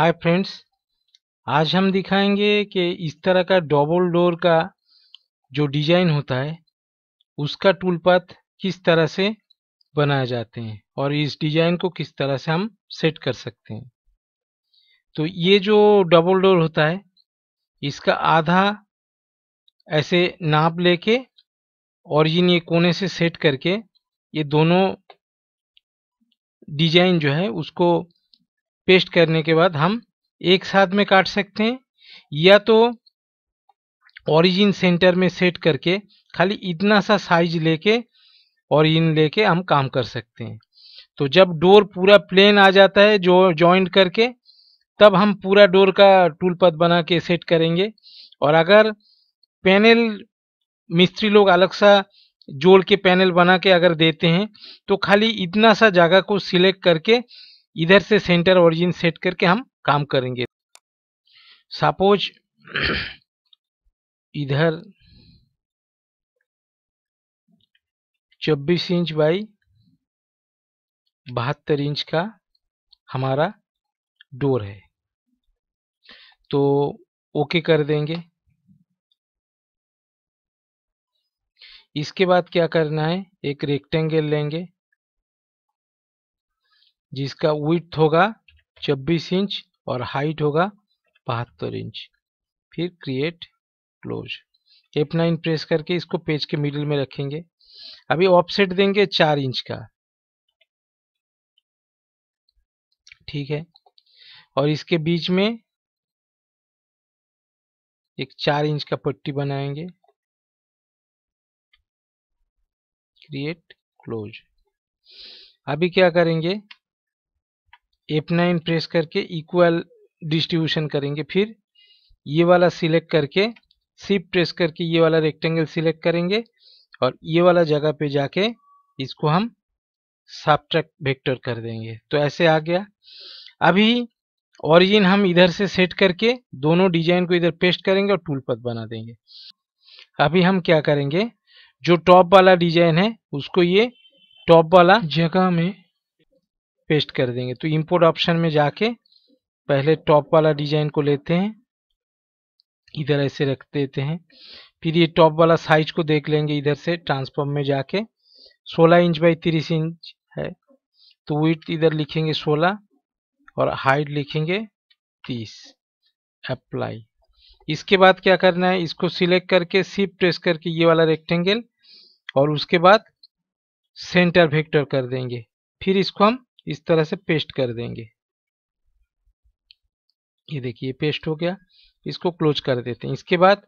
hi friends आज हम दिखाएंगे कि इस तरह का डबल डोर का जो डिजाइन होता है उसका टूलपात किस तरह से बनाए जाते हैं और इस डिजाइन को किस तरह से हम सेट कर सकते हैं तो ये जो डबल डोर होता है इसका आधा ऐसे नाप लेके और ये कोने से सेट करके ये दोनों डिजाइन जो है उसको पेस्ट करने के बाद हम एक साथ में काट सकते हैं या तो ओरिजिन सेंटर में सेट करके खाली इतना सा साइज लेके इन लेके हम काम कर सकते हैं तो जब डोर पूरा प्लेन आ जाता है जो जॉइंट करके तब हम पूरा डोर का टूल पथ बना के सेट करेंगे और अगर पैनल मिस्त्री लोग अलग सा जोड़ के पैनल बना के अगर देते हैं तो खाली इतना सा जगह को सिलेक्ट करके इधर से सेंटर ओरिजिन सेट करके हम काम करेंगे सपोज इधर 24 इंच बाई बहत्तर इंच का हमारा डोर है तो ओके कर देंगे इसके बाद क्या करना है एक रेक्टेंगल लेंगे जिसका विथ होगा छब्बीस इंच और हाइट होगा बहत्तर इंच फिर create close F nine press करके इसको पेज के मिडिल में रखेंगे अभी ऑफसेट देंगे चार इंच का ठीक है और इसके बीच में एक चार इंच का पट्टी बनाएंगे क्रिएट क्लोज अभी क्या करेंगे एफ नाइन प्रेस करके इक्वल डिस्ट्रीब्यूशन करेंगे फिर ये वाला सिलेक्ट करके सिप प्रेस करके ये वाला रेक्टेंगल सिलेक्ट करेंगे और ये वाला जगह पे जाके इसको हम सब्ट्रैक्ट वेक्टर कर देंगे तो ऐसे आ गया अभी ऑरिजिन हम इधर से सेट करके दोनों डिजाइन को इधर पेस्ट करेंगे और टूल पथ बना देंगे अभी हम क्या करेंगे जो टॉप वाला डिजाइन है उसको ये टॉप वाला जगह में पेस्ट कर देंगे तो इंपोर्ट ऑप्शन में जाके पहले टॉप वाला डिजाइन को लेते हैं इधर ऐसे रख देते हैं फिर ये टॉप वाला साइज को देख लेंगे इधर से ट्रांसफॉर्म में जाके 16 इंच बाई 30 इंच है तो विथ इधर लिखेंगे 16 और हाइट लिखेंगे 30 अप्लाई इसके बाद क्या करना है इसको सिलेक्ट करके सिप प्रेस करके ये वाला रेक्टेंगल और उसके बाद सेंटर वेक्टर कर देंगे फिर इसको हम इस तरह से पेस्ट कर देंगे ये देखिए पेस्ट हो गया इसको क्लोज कर देते हैं इसके बाद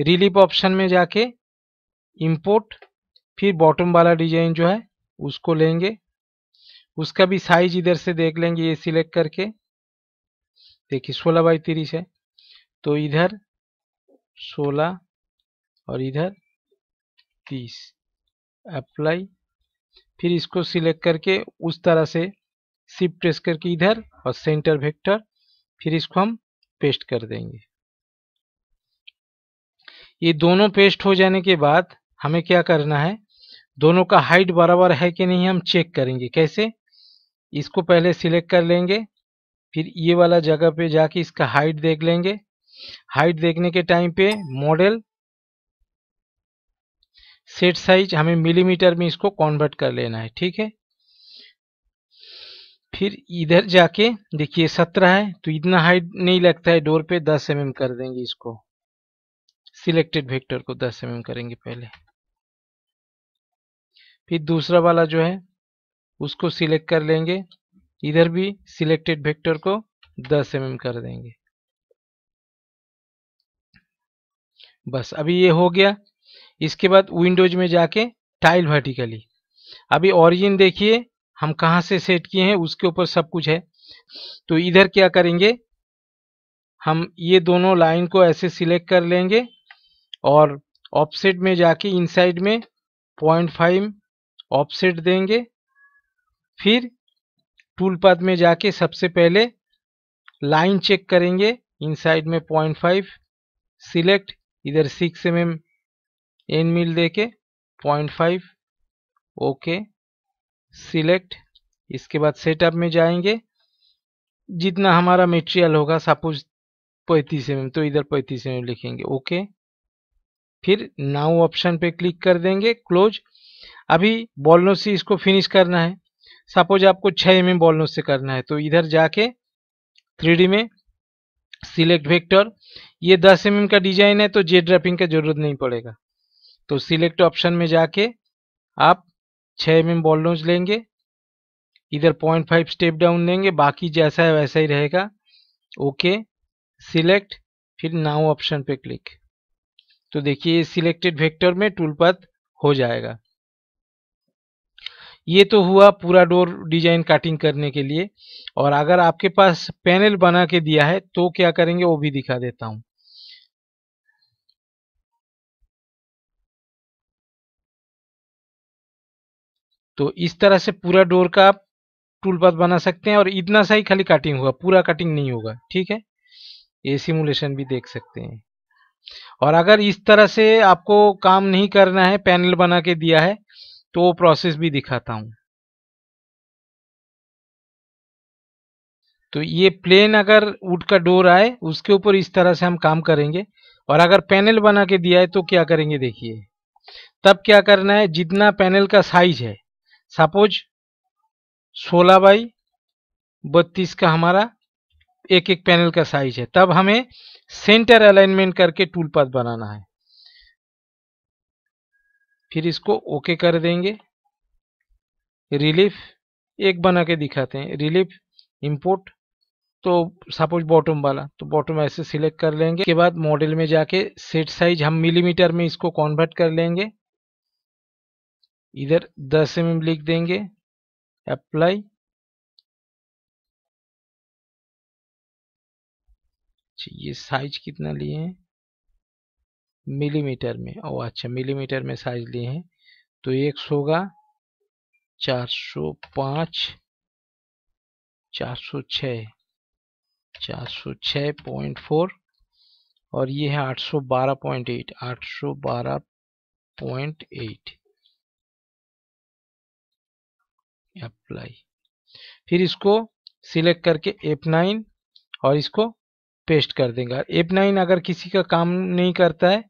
रिलीफ ऑप्शन में जाके इंपोर्ट फिर बॉटम वाला डिजाइन जो है उसको लेंगे उसका भी साइज इधर से देख लेंगे ये सिलेक्ट करके देखिए सोलह बाई तीस है तो इधर सोलह और इधर तीस अप्लाई फिर इसको सिलेक्ट करके उस तरह से शिफ्ट प्रेस करके इधर और सेंटर वेक्टर फिर इसको हम पेस्ट कर देंगे ये दोनों पेस्ट हो जाने के बाद हमें क्या करना है दोनों का हाइट बराबर है कि नहीं हम चेक करेंगे कैसे इसको पहले सिलेक्ट कर लेंगे फिर ये वाला जगह पे जाके इसका हाइट देख लेंगे हाइट देखने के टाइम पे मॉडल सेट साइज हमें मिलीमीटर में इसको कॉन्वर्ट कर लेना है ठीक है फिर इधर जाके देखिए सत्रह है तो इतना हाइट नहीं लगता है डोर पे दस एम mm कर देंगे इसको सिलेक्टेड वेक्टर को दस एम mm करेंगे पहले फिर दूसरा वाला जो है उसको सिलेक्ट कर लेंगे इधर भी सिलेक्टेड वेक्टर को 10 एम mm कर देंगे बस अभी ये हो गया इसके बाद विंडोज में जाके टाइल वर्टिकली अभी ओरिजिन देखिए हम कहाँ से सेट किए हैं उसके ऊपर सब कुछ है तो इधर क्या करेंगे हम ये दोनों लाइन को ऐसे सिलेक्ट कर लेंगे और ऑफसेट में जाके इनसाइड में पॉइंट फाइव ऑफसेट देंगे फिर टूल पाथ में जाके सबसे पहले लाइन चेक करेंगे इनसाइड में पॉइंट फाइव सिलेक्ट इधर सिक्स एम एम एन मिल देके पॉइंट फाइव ओके सिलेक्ट इसके बाद सेटअप में जाएंगे जितना हमारा मेटेरियल होगा सपोज पैंतीस एम तो इधर पैंतीस एम लिखेंगे ओके फिर नाउ ऑप्शन पे क्लिक कर देंगे क्लोज अभी बॉलनों से इसको फिनिश करना है सपोज आपको छ एम एम बॉलनो से करना है तो इधर जाके थ्री में सिलेक्ट वेक्टर ये 10 एम mm का डिजाइन है तो जे ड्रैपिंग का जरूरत नहीं पड़ेगा तो सिलेक्ट ऑप्शन में जाके आप 6 एम एम बॉल नोज लेंगे इधर पॉइंट फाइव स्टेप डाउन लेंगे बाकी जैसा है वैसा ही रहेगा ओके सिलेक्ट फिर नाउ ऑप्शन पे क्लिक तो देखिए सिलेक्टेड वेक्टर में टूलपथ हो जाएगा ये तो हुआ पूरा डोर डिजाइन कटिंग करने के लिए और अगर आपके पास पैनल बना के दिया है तो क्या करेंगे वो भी दिखा देता हूं तो इस तरह से पूरा डोर का आप टूल पाथ बना सकते हैं और इतना सा ही खाली कटिंग होगा पूरा कटिंग नहीं होगा ठीक है ये सिमुलेशन भी देख सकते हैं और अगर इस तरह से आपको काम नहीं करना है पैनल बना के दिया है तो वो प्रोसेस भी दिखाता हूं तो ये प्लेन अगर वुड का डोर आए उसके ऊपर इस तरह से हम काम करेंगे और अगर पैनल बना के दिया है तो क्या करेंगे देखिए तब क्या करना है जितना पैनल का साइज है सपोज सोलह बाई बत्तीस का हमारा एक एक पैनल का साइज है तब हमें सेंटर अलाइनमेंट करके टूल पाथ बनाना है फिर इसको ओके कर देंगे रिलीफ एक बना के दिखाते हैं रिलीफ इंपोर्ट तो सपोज बॉटम वाला तो बॉटम ऐसे सिलेक्ट कर लेंगे के बाद मॉडल में जाके सेट साइज हम मिलीमीटर में इसको कॉन्वर्ट कर लेंगे इधर दस एम mm लिख देंगे अप्लाई अच्छा ये साइज कितना लिए हैं मिलीमीटर में ओ अच्छा मिलीमीटर में साइज लिए हैं तो एक सौ का चार सौ पांच चार सौ छ चार सौ छ पॉइंट फोर और ये है आठ सौ बारह पॉइंट एट आठ सौ बारह पॉइंट एट अप्लाई फिर इसको सिलेक्ट करके नाइन और इसको पेस्ट कर देंगे नाइन अगर किसी का काम नहीं करता है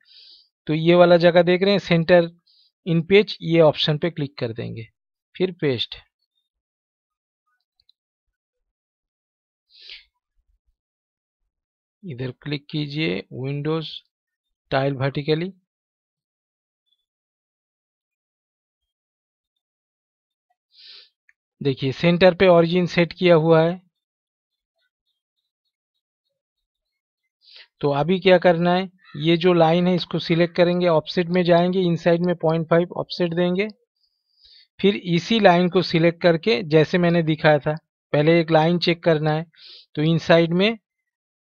तो ये वाला जगह देख रहे हैं सेंटर इन पेज ये ऑप्शन पे क्लिक कर देंगे फिर पेस्ट इधर क्लिक कीजिए विंडोज टाइल वर्टिकली देखिए सेंटर पे ऑरिजिन सेट किया हुआ है तो अभी क्या करना है ये जो लाइन है इसको सिलेक्ट करेंगे ऑफसेट में जाएंगे इनसाइड में पॉइंट फाइव ऑफसेट देंगे फिर इसी लाइन को सिलेक्ट करके जैसे मैंने दिखाया था पहले एक लाइन चेक करना है तो इनसाइड में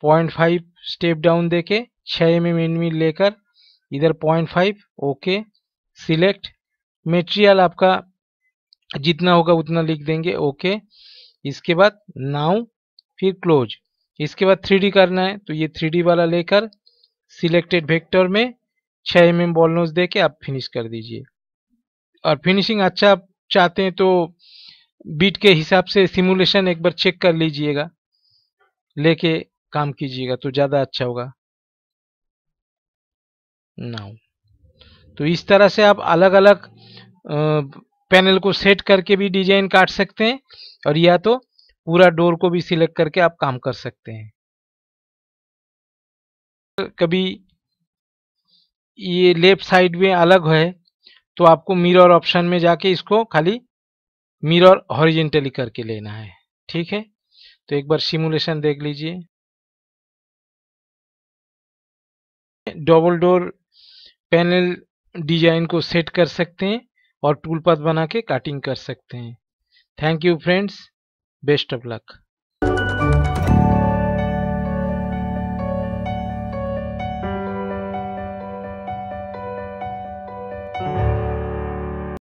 पॉइंट फाइव स्टेप डाउन देके छः एम एम लेकर इधर point five okay select material आपका जितना होगा उतना लिख देंगे ओके इसके बाद नाउ फिर क्लोज इसके बाद थ्री करना है तो ये थ्री वाला लेकर सिलेक्टेड वेक्टर में छ एम एम बॉलनोज दे के आप फिनिश कर दीजिए और फिनिशिंग अच्छा आप चाहते हैं तो बीट के हिसाब से सिमुलेशन एक बार चेक कर लीजिएगा लेके काम कीजिएगा तो ज़्यादा अच्छा होगा नाउ तो इस तरह से आप अलग अलग पैनल को सेट करके भी डिजाइन काट सकते हैं और या तो पूरा डोर को भी सिलेक्ट करके आप काम कर सकते हैं कभी ये लेफ्ट साइड में अलग है तो आपको मिरर ऑप्शन में जाके इसको खाली मिरर हॉरिजेंटली करके लेना है ठीक है तो एक बार सिमुलेशन देख लीजिए डबल डोर पैनल डिजाइन को सेट कर सकते हैं और टूल बना के कटिंग कर सकते हैं thank you friends best of luck